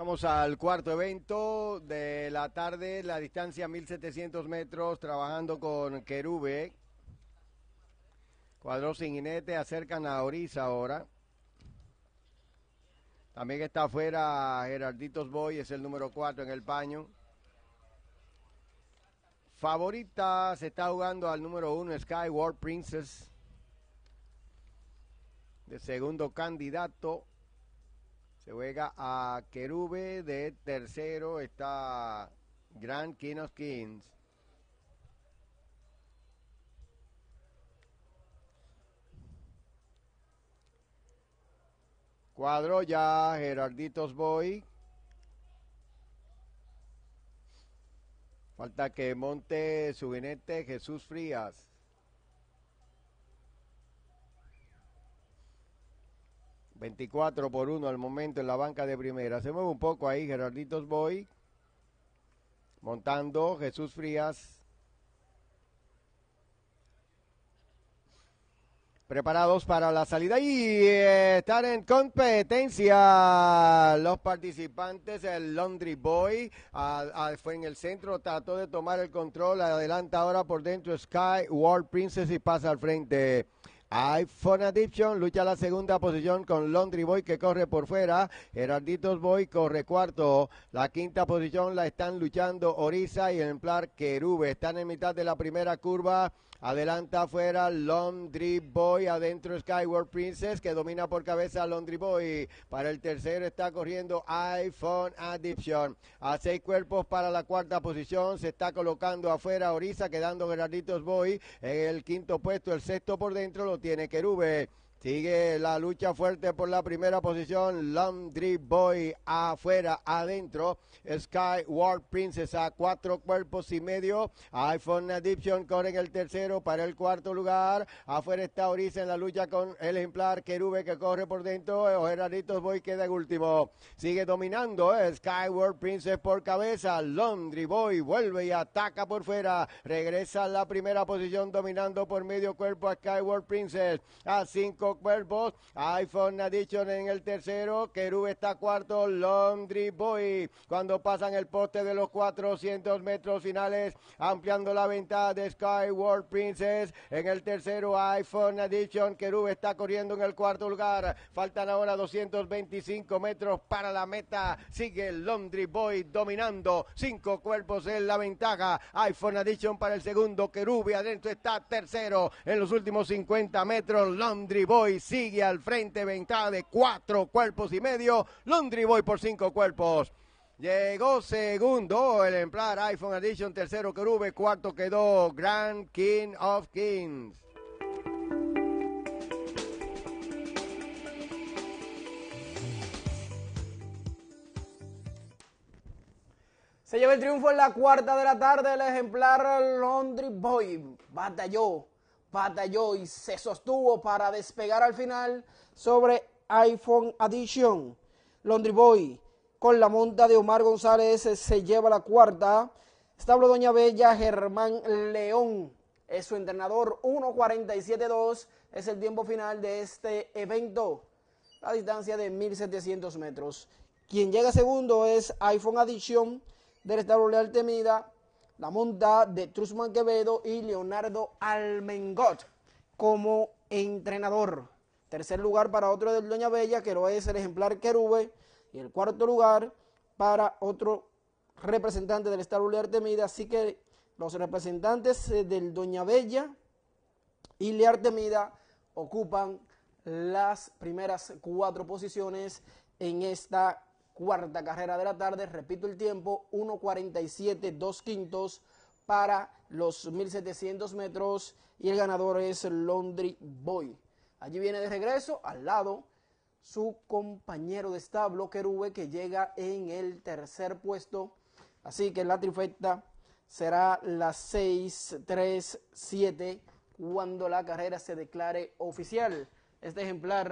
Vamos al cuarto evento de la tarde, la distancia 1700 metros, trabajando con Querube. Cuadros sin jinete, acercan a Orisa ahora. También está afuera Gerarditos Boy, es el número 4 en el paño. Favorita se está jugando al número 1, Skyward Princess. De segundo candidato, se juega a Querube de tercero. Está Grand Kinos Kings. Cuadro ya, Gerarditos Boy. Falta que monte su jinete Jesús Frías. 24 por 1 al momento en la banca de primera. Se mueve un poco ahí Gerarditos Boy. Montando Jesús Frías. Preparados para la salida y eh, están en competencia los participantes. El Laundry Boy fue en el centro, trató de tomar el control. Adelanta ahora por dentro Sky World Princess y pasa al frente iPhone Addiction lucha la segunda posición con Laundry Boy que corre por fuera. Gerarditos Boy corre cuarto. La quinta posición la están luchando Orisa y el Emplar Kerube, Están en mitad de la primera curva. Adelanta afuera Laundry Boy, adentro Skyward Princess que domina por cabeza Laundry Boy. Para el tercero está corriendo iPhone Addiction. A seis cuerpos para la cuarta posición se está colocando afuera Orisa quedando Gerarditos Boy en el quinto puesto, el sexto por dentro tiene Querube Sigue la lucha fuerte por la primera posición. Laundry Boy afuera, adentro. Skyward Princess a cuatro cuerpos y medio. iPhone Addiction corre en el tercero para el cuarto lugar. Afuera está Orisa en la lucha con el ejemplar Kerube que corre por dentro. Ojeraritos Boy queda en último. Sigue dominando eh, Skyward Princess por cabeza. Laundry Boy vuelve y ataca por fuera. Regresa a la primera posición dominando por medio cuerpo a Skyward Princess. A cinco cuerpos, iPhone Addition en el tercero, Kerub está cuarto, Laundry Boy. Cuando pasan el poste de los 400 metros finales, ampliando la ventaja de Skyward Princess. En el tercero, iPhone Addition, Kerub está corriendo en el cuarto lugar. Faltan ahora 225 metros para la meta. Sigue Laundry Boy dominando. Cinco cuerpos en la ventaja. iPhone Addition para el segundo. Kerub adentro está tercero. En los últimos 50 metros, Laundry Boy sigue al frente, ventaja de cuatro cuerpos y medio. Laundry Boy por cinco cuerpos. Llegó segundo el ejemplar iPhone Edition, tercero Kerube, cuarto quedó Grand King of Kings. Se lleva el triunfo en la cuarta de la tarde el ejemplar Laundry Boy. Batalló batalló y se sostuvo para despegar al final sobre iPhone Addition. Londry Boy con la monta de Omar González se lleva la cuarta. Establo Doña Bella, Germán León es su entrenador. 1.47.2 es el tiempo final de este evento. La distancia de 1.700 metros. Quien llega segundo es iPhone Addition del Establo Leal Temida la monta de Trusman Quevedo y Leonardo Almengot como entrenador. Tercer lugar para otro del Doña Bella, que lo es el ejemplar Querube. Y el cuarto lugar para otro representante del Estado de Artemida. Así que los representantes eh, del Doña Bella y Le Artemida ocupan las primeras cuatro posiciones en esta cuarta carrera de la tarde. Repito el tiempo, 1.47, dos quintos para los 1.700 metros y el ganador es Laundry Boy. Allí viene de regreso, al lado, su compañero de establo, Kerube, que llega en el tercer puesto. Así que la trifecta será las 6.37 cuando la carrera se declare oficial. Este ejemplar